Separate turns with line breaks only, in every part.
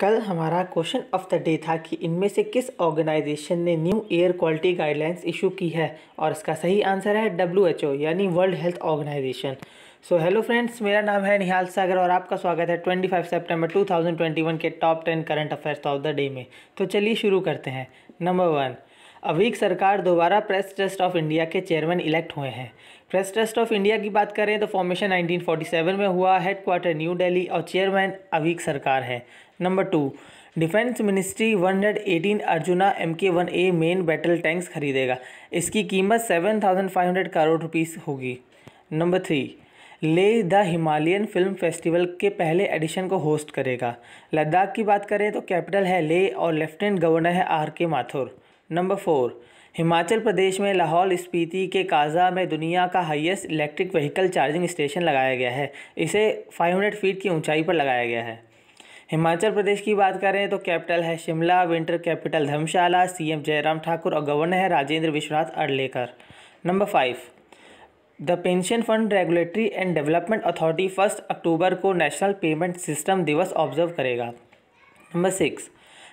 कल हमारा question of the day था कि इनमें से किस ऑर्गेनाइजेशन ने new air quality guidelines issue की है और इसका सही आंसर है डब्ल्यू एच ओ यानी World Health Organisation so hello friends मेरा नाम है निहाल सागर और आपका स्वागत है 25 सितंबर 2021 के top 10 current affairs of the day में तो चलिए शुरू करते हैं नंबर वन अवीक सरकार दोबारा प्रेस ट्रस्ट ऑफ इंडिया के चेयरमैन इलेक्ट हुए हैं प्रेस ट्रस्ट ऑफ इंडिया की बात करें तो फॉर्मेशन 1947 में हुआ हेडक्वार्टर न्यू दिल्ली और चेयरमैन अवीक सरकार है number two defence ministry 118 Arjuna M K one A main battle tanks खरीदेगा इसकी कीमत 7,500 करोड़ रुपीस होगी number three Leh the Himalayan film festival के पहले एडिशन को होस्ट करेगा लद्दाख की बात करें तो कैपिटल है ले और लेफ्टिनेंट गवर्नर है R K Mathur number four Himachal Pradesh में लाहौल स्पीति के काजा में दुनिया का highest electric vehicle charging station लगाया गया है इसे 500 फीट की ऊंचाई पर लगाया गया है हिमाचल प्रदेश की बात करें तो कैपिटल है Shimla winter capital Dharamshala CM Jairam Thakur और गवर्नर है Rajendra Vishwanath Arlekar number five the pension fund regulatory and development authority first अक्टूबर को नेशनल पेमेंट सिस्टम दिवस ऑब्जर्व करेगा नंबर सिक्स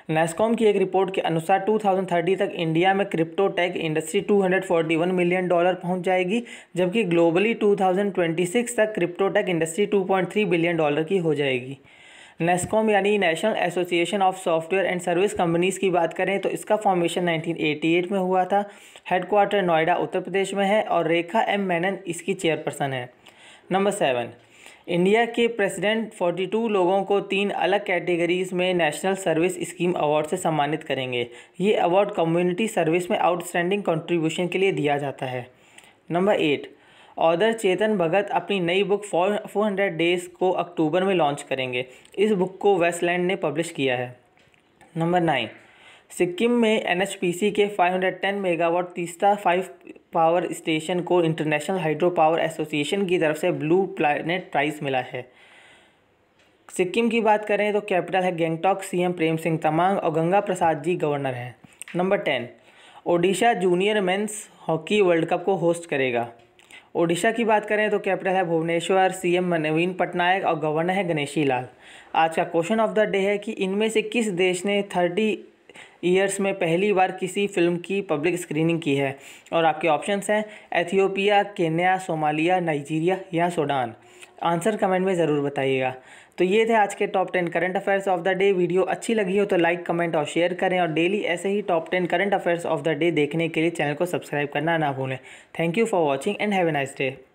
नेस्कॉम की एक रिपोर्ट के अनुसार 2030 तक इंडिया में crypto tech industry 241 million dollar पहुंच जाएगी जबकि ग्लोबली 2026 तक crypto tech industry 2.3 billion dollar की हो जाएगी नेस्कॉम यानी national Association of Software and Service Companies की बात करें तो इसका फॉर्मेशन 1988 में हुआ था हेडक्वार्टर नोएडा उत्तर प्रदेश में है और रेखा एम मैनन इसकी चेयरपर्सन है नंबर सेवन इंडिया के प्रेसिडेंट 42 लोगों को तीन अलग कैटेगरीज में नेशनल सर्विस स्कीम अवार्ड से सम्मानित करेंगे ये अवार्ड कम्युनिटी सर्विस में आउटस्टैंडिंग कंट्रीब्यूशन के लिए दिया जाता है number eight author Chetan Bhagat अपनी नई book four four hundred days को अक्टूबर में लॉन्च करेंगे इस बुक को वेस्टलैंड ने पब्लिश किया है नंबर नाइन सिक्किम में सी के five hundred ten megawatt Teesta five power station को इंटरनेशनल हाइड्रो पावर एसोसिएशन की तरफ से ब्लू प्लानट प्राइज़ मिला है सिक्किम की बात करें तो कैपिटल है गैंगटॉक सीएम प्रेम सिंह तमांग और गंगा प्रसाद जी गवर्नर हैं number ten Odisha junior men's hockey world cup को होस्ट करेगा ओडिशा की बात करें तो कैपिटल है भुवनेश्वर सीएम नवीन पटनायक और गवर्नर है गणेशी लाल आज का क्वेश्चन ऑफ द डे है कि इनमें से किस देश ने थर्टी ईयर्स में पहली बार किसी फिल्म की पब्लिक स्क्रीनिंग की है और आपके ऑप्शंस हैं एथियोपिया केन्या सोमालिया नाइजीरिया या सूडान आंसर कमेंट में ज़रूर बताइएगा तो ये थे आज के top ten current affairs of the day video अच्छी लगी हो तो लाइक कमेंट और शेयर करें और डेली ऐसे ही top ten current affairs of the day देखने के लिए चैनल को सब्सक्राइब करना ना भूलें thank you for watching and have a nice day